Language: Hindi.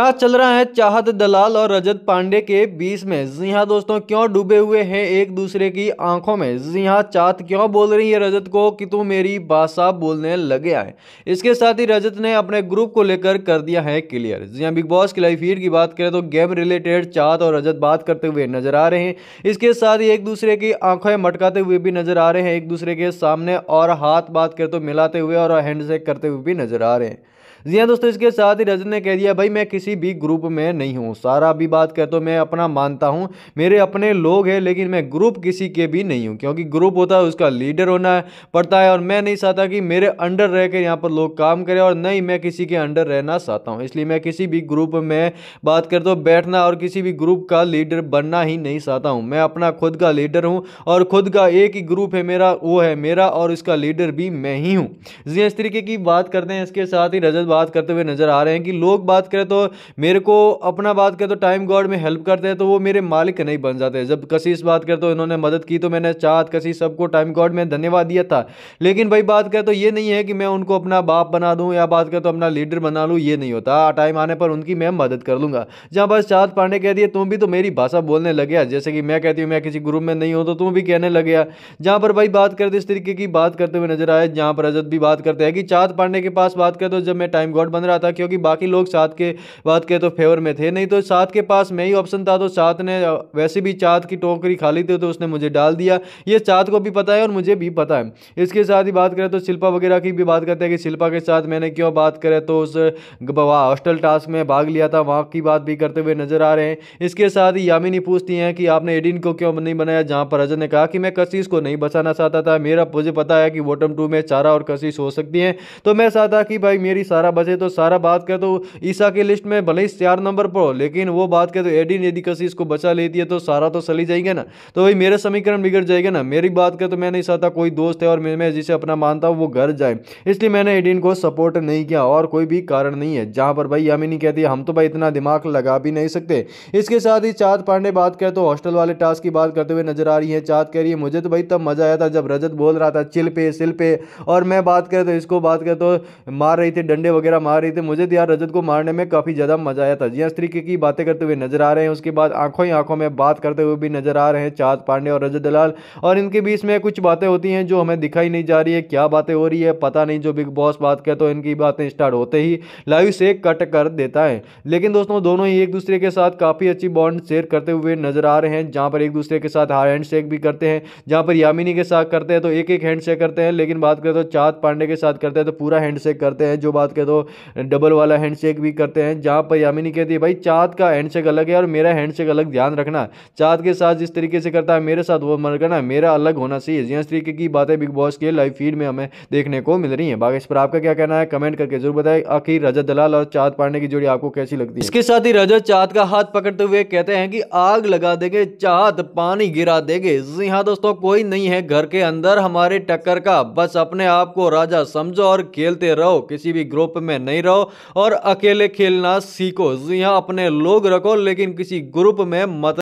क्या चल रहा है चाहत दलाल और रजत पांडे के बीच में जी हाँ दोस्तों क्यों डूबे हुए हैं एक दूसरे की आंखों में जी हाँ चाहत क्यों बोल रही है रजत को कि तू मेरी बादशाह बोलने लगे आए इसके साथ ही रजत ने अपने ग्रुप को लेकर कर दिया है क्लियर जी हाँ बिग बॉस की लाइफ की बात करें तो गेम रिलेटेड चाहत और रजत बात करते हुए नजर आ रहे हैं इसके साथ ही एक दूसरे की आंखों मटकाते हुए भी नजर आ रहे हैं एक दूसरे के सामने और हाथ बात करें तो मिलाते हुए और हैंडशेक करते हुए भी नजर आ रहे हैं जी हाँ दोस्तों इसके साथ ही रजत ने कह दिया भाई मैं किसी भी ग्रुप में नहीं हूँ सारा भी बात कर तो मैं अपना मानता हूँ मेरे अपने लोग हैं लेकिन मैं ग्रुप किसी के भी नहीं हूँ क्योंकि ग्रुप होता है उसका लीडर होना पड़ता है और मैं नहीं चाहता कि मेरे अंडर रह कर यहाँ पर लोग काम करें और नहीं मैं किसी के अंडर रहना चाहता हूँ इसलिए मैं किसी भी ग्रुप में बात कर तो बैठना और किसी भी ग्रुप का लीडर बनना ही नहीं चाहता हूँ मैं अपना खुद का लीडर हूँ और खुद का एक ही ग्रुप है मेरा वो है मेरा और इसका लीडर भी मैं ही हूँ जी इस तरीके की बात करते हैं इसके साथ ही रजत बात करते हुए नज़र आ रहे हैं कि लोग बात करें तो मेरे को अपना बात करें तो टाइम गॉड में हेल्प करते हैं तो वो मेरे मालिक नहीं बन जाते जब कशिश बात करें तो इन्होंने मदद की तो मैंने चाहत कशिश सबको टाइम गॉड में धन्यवाद दिया था लेकिन भाई बात करें तो ये नहीं है कि मैं उनको अपना बाप बना दूँ या बात करें तो अपना लीडर बना लूँ ये नहीं होता टाइम आने पर उनकी मैं मदद कर लूँगा जहाँ बस चाहत पांडे कह दिए तुम भी तो मेरी भाषा बोलने लगे जैसे कि मैं कहती हूँ मैं किसी ग्रुप में नहीं हूँ तो तुम भी कहने लगे जहाँ पर भाई बात करते तो इस तरीके की बात करते हुए नजर आए जहाँ पर रजत भी बात करते हैं कि चाँद पांडे के पास बात करें तो जब मैं टाइम गॉड बन रहा था क्योंकि बाकी लोग साथ के बात के तो फेवर में थे नहीं तो साथ के पास मैं ही ऑप्शन था तो साथ ने वैसे भी चाँद की टोकरी खाली थी तो उसने मुझे डाल दिया ये चाँद को भी पता है और मुझे भी पता है इसके साथ ही बात करें तो शिल्पा वगैरह की भी बात करते हैं कि शिल्पा के साथ मैंने क्यों बात करें तो उस हॉस्टल टास्क में भाग लिया था वहाँ की बात भी करते हुए नजर आ रहे हैं इसके साथ ही यामिनी पूछती हैं कि आपने एडिन को क्यों नहीं बनाया जहाँ पर अजय ने कहा कि मैं कशिश को नहीं बचाना चाहता था मेरा मुझे पता है कि वोटम टू में चारा और कशिश हो सकती हैं तो मैं चाहता कि भाई मेरी सारा ग्यारह बजे तो सारा बात करें तो ईसा की लिस्ट में भले ही चार नंबर पर हो लेकिन वो बात करें तो एडी यदि कसी इसको बचा लेती है तो सारा तो सली जाएंगे ना तो भाई मेरा समीकरण बिगड़ जाएगा ना मेरी बात करें तो मैं नहीं चाहता कोई दोस्त है और मैं जिसे अपना मानता हूँ वो घर जाए इसलिए मैंने एडिन को सपोर्ट नहीं किया और कोई भी कारण नहीं है जहाँ पर भाई हमें नहीं कहती हम तो भाई इतना दिमाग लगा भी नहीं सकते इसके साथ ही चाँद पांडे बात करें तो हॉस्टल वाले टास्क की बात करते हुए नजर आ रही है चाँद कह रही है मुझे तो भाई तब मज़ा आया था जब रजत बोल रहा था चिल पे सिल पे और मैं बात करें तो इसको बात करें तो मार रही थी डंडे वगैरह मार रही थी मुझे तो यार रजत को मारने में काफ़ी ज़्यादा मजा आया था जी हाँ, इस तरीके की बातें करते हुए नजर आ रहे हैं उसके बाद आंखों ही आंखों में बात करते हुए भी नजर आ रहे हैं चाँद पांडे और रजत दलाल और इनके बीच में कुछ बातें होती हैं जो हमें दिखाई नहीं जा रही है क्या बातें हो रही है पता नहीं जो बिग बॉस बात करे तो इनकी बातें स्टार्ट होते ही लाइव से कट कर देता है लेकिन दोस्तों दोनों ही एक दूसरे के साथ काफ़ी अच्छी बॉन्ड शेयर करते हुए नजर आ रहे हैं जहाँ पर एक दूसरे के साथ हार हैंड शेक भी करते हैं जहाँ पर यामिनी के साथ करते हैं तो एक एक हैंड शेक करते हैं लेकिन बात करें तो चाँद पांडे के साथ करते हैं तो पूरा हैंड शेक करते हैं जो बात करें तो तो डबल वाला हैंडशेक भी करते हैं जहाँ पर यामिनी कहती है भाई चाँद का हैंडशेक अलग है और मेरा हैंडशेक अलग ध्यान रखना चाँद के साथ जिस तरीके से करता है मेरे साथ वो मर करना मेरा अलग होना चाहिए जी हाँ, इस तरीके की बातें बिग बॉस के लाइव फीड में हमें देखने को मिल रही है बाकी इस पर आपका क्या कहना है कमेंट करके जरूर बताए आखिर रजत दलाल और चाँद पांडे की जोड़ी आपको कैसी लगती है इसके साथ ही रजत चाँद का हाथ पकड़ते हुए कहते हैं कि आग लगा देंगे चाँद पानी गिरा देंगे जी हाँ दोस्तों कोई नहीं है घर के अंदर हमारे टक्कर का बस अपने आप को राजा समझो और खेलते रहो किसी भी ग्रुप में नहीं रहो और अकेले खेलना सीखो यहाँ अपने लोग रखो लेकिन किसी ग्रुप में मत